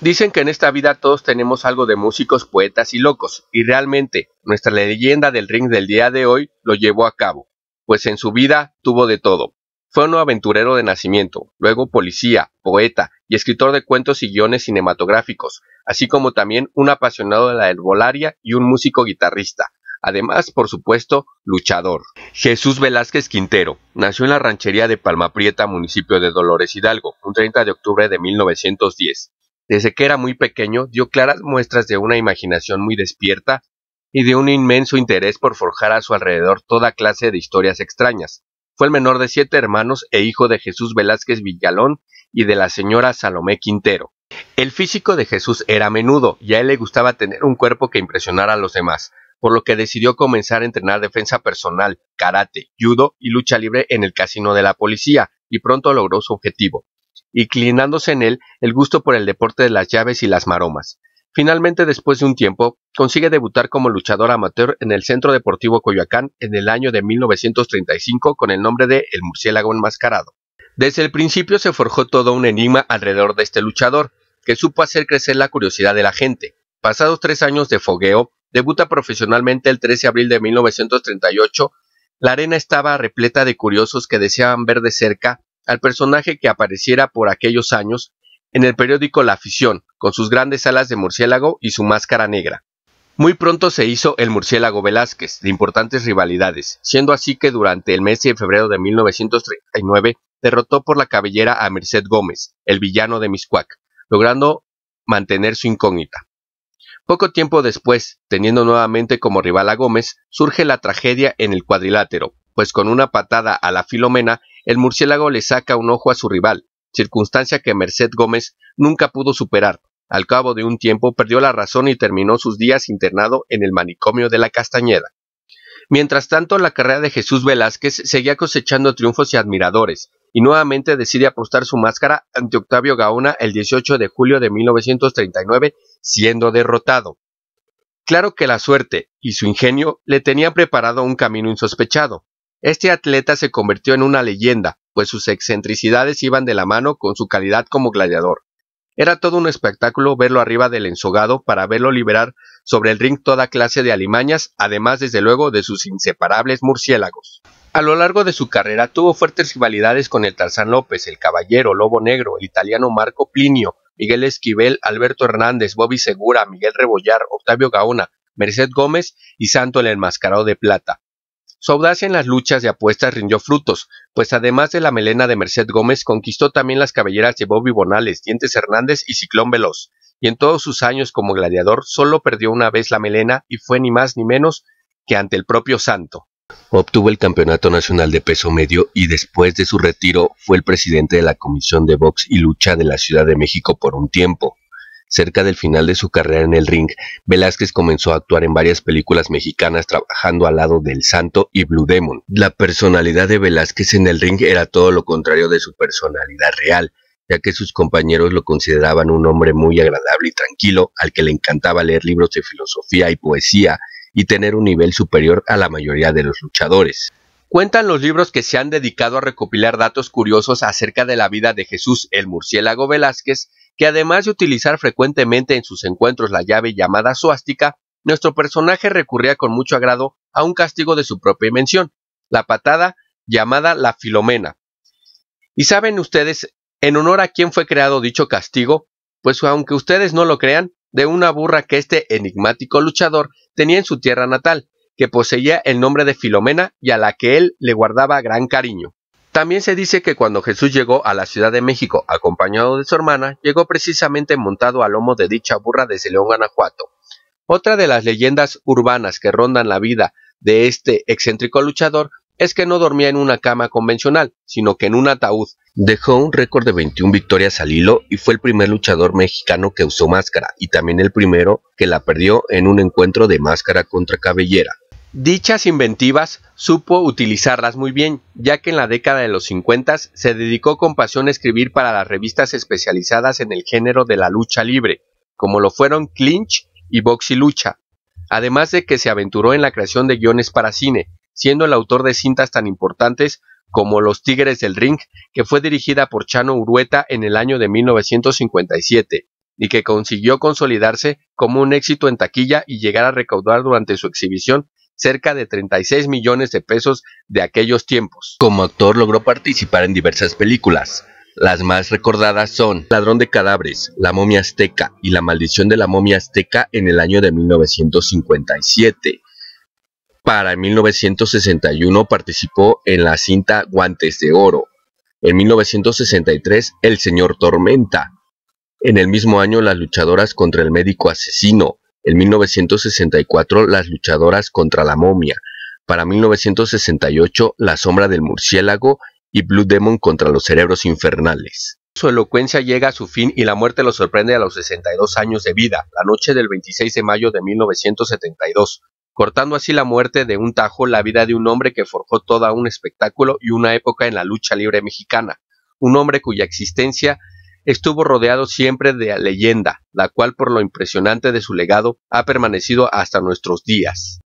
Dicen que en esta vida todos tenemos algo de músicos, poetas y locos, y realmente nuestra leyenda del ring del día de hoy lo llevó a cabo, pues en su vida tuvo de todo. Fue un aventurero de nacimiento, luego policía, poeta y escritor de cuentos y guiones cinematográficos, así como también un apasionado de la herbolaria y un músico guitarrista. Además, por supuesto, luchador. Jesús Velázquez Quintero nació en la ranchería de Palma Prieta, municipio de Dolores Hidalgo, un 30 de octubre de 1910. Desde que era muy pequeño dio claras muestras de una imaginación muy despierta y de un inmenso interés por forjar a su alrededor toda clase de historias extrañas. Fue el menor de siete hermanos e hijo de Jesús Velázquez Villalón y de la señora Salomé Quintero. El físico de Jesús era menudo y a él le gustaba tener un cuerpo que impresionara a los demás, por lo que decidió comenzar a entrenar defensa personal, karate, judo y lucha libre en el casino de la policía, y pronto logró su objetivo inclinándose en él el gusto por el deporte de las llaves y las maromas. Finalmente, después de un tiempo, consigue debutar como luchador amateur en el Centro Deportivo Coyoacán en el año de 1935 con el nombre de El Murciélago Enmascarado. Desde el principio se forjó todo un enigma alrededor de este luchador, que supo hacer crecer la curiosidad de la gente. Pasados tres años de fogueo, debuta profesionalmente el 13 de abril de 1938. La arena estaba repleta de curiosos que deseaban ver de cerca al personaje que apareciera por aquellos años en el periódico La Afición, con sus grandes alas de murciélago y su máscara negra. Muy pronto se hizo el murciélago Velázquez, de importantes rivalidades, siendo así que durante el mes de febrero de 1939 derrotó por la cabellera a Merced Gómez, el villano de Miscuac, logrando mantener su incógnita. Poco tiempo después, teniendo nuevamente como rival a Gómez, surge la tragedia en el cuadrilátero, pues con una patada a la Filomena el murciélago le saca un ojo a su rival, circunstancia que Merced Gómez nunca pudo superar. Al cabo de un tiempo perdió la razón y terminó sus días internado en el manicomio de la Castañeda. Mientras tanto, la carrera de Jesús Velázquez seguía cosechando triunfos y admiradores, y nuevamente decide apostar su máscara ante Octavio Gaona el 18 de julio de 1939, siendo derrotado. Claro que la suerte y su ingenio le tenían preparado un camino insospechado, este atleta se convirtió en una leyenda, pues sus excentricidades iban de la mano con su calidad como gladiador. Era todo un espectáculo verlo arriba del ensogado para verlo liberar sobre el ring toda clase de alimañas, además desde luego de sus inseparables murciélagos. A lo largo de su carrera tuvo fuertes rivalidades con el Tarzán López, el Caballero, Lobo Negro, el italiano Marco Plinio, Miguel Esquivel, Alberto Hernández, Bobby Segura, Miguel Rebollar, Octavio Gaona, Merced Gómez y Santo el Enmascarado de Plata. Su audacia en las luchas de apuestas rindió frutos, pues además de la melena de Merced Gómez, conquistó también las cabelleras de Bobby Bonales, Dientes Hernández y Ciclón Veloz, y en todos sus años como gladiador solo perdió una vez la melena y fue ni más ni menos que ante el propio santo. Obtuvo el Campeonato Nacional de Peso Medio y después de su retiro fue el presidente de la Comisión de Box y Lucha de la Ciudad de México por un tiempo. Cerca del final de su carrera en el ring, Velázquez comenzó a actuar en varias películas mexicanas trabajando al lado del Santo y Blue Demon. La personalidad de Velázquez en el ring era todo lo contrario de su personalidad real ya que sus compañeros lo consideraban un hombre muy agradable y tranquilo, al que le encantaba leer libros de filosofía y poesía y tener un nivel superior a la mayoría de los luchadores. Cuentan los libros que se han dedicado a recopilar datos curiosos acerca de la vida de Jesús el murciélago Velázquez que además de utilizar frecuentemente en sus encuentros la llave llamada suástica, nuestro personaje recurría con mucho agrado a un castigo de su propia invención, la patada llamada la Filomena. ¿Y saben ustedes en honor a quién fue creado dicho castigo? Pues aunque ustedes no lo crean, de una burra que este enigmático luchador tenía en su tierra natal, que poseía el nombre de Filomena y a la que él le guardaba gran cariño. También se dice que cuando Jesús llegó a la Ciudad de México, acompañado de su hermana, llegó precisamente montado al lomo de dicha burra desde León, Guanajuato. Otra de las leyendas urbanas que rondan la vida de este excéntrico luchador es que no dormía en una cama convencional, sino que en un ataúd. Dejó un récord de 21 victorias al hilo y fue el primer luchador mexicano que usó máscara y también el primero que la perdió en un encuentro de máscara contra cabellera. Dichas inventivas supo utilizarlas muy bien, ya que en la década de los 50 se dedicó con pasión a escribir para las revistas especializadas en el género de la lucha libre, como lo fueron Clinch y boxy Lucha, además de que se aventuró en la creación de guiones para cine, siendo el autor de cintas tan importantes como Los Tigres del Ring, que fue dirigida por Chano Urueta en el año de 1957, y que consiguió consolidarse como un éxito en taquilla y llegar a recaudar durante su exhibición cerca de 36 millones de pesos de aquellos tiempos. Como actor logró participar en diversas películas. Las más recordadas son Ladrón de Cadáveres, La Momia Azteca y La Maldición de la Momia Azteca en el año de 1957. Para 1961 participó en la cinta Guantes de Oro. En 1963, El Señor Tormenta. En el mismo año, Las Luchadoras contra el Médico Asesino. En 1964, Las luchadoras contra la momia. Para 1968, La sombra del murciélago y Blue Demon contra los cerebros infernales. Su elocuencia llega a su fin y la muerte lo sorprende a los 62 años de vida, la noche del 26 de mayo de 1972, cortando así la muerte de un tajo la vida de un hombre que forjó todo un espectáculo y una época en la lucha libre mexicana, un hombre cuya existencia estuvo rodeado siempre de leyenda, la cual por lo impresionante de su legado ha permanecido hasta nuestros días.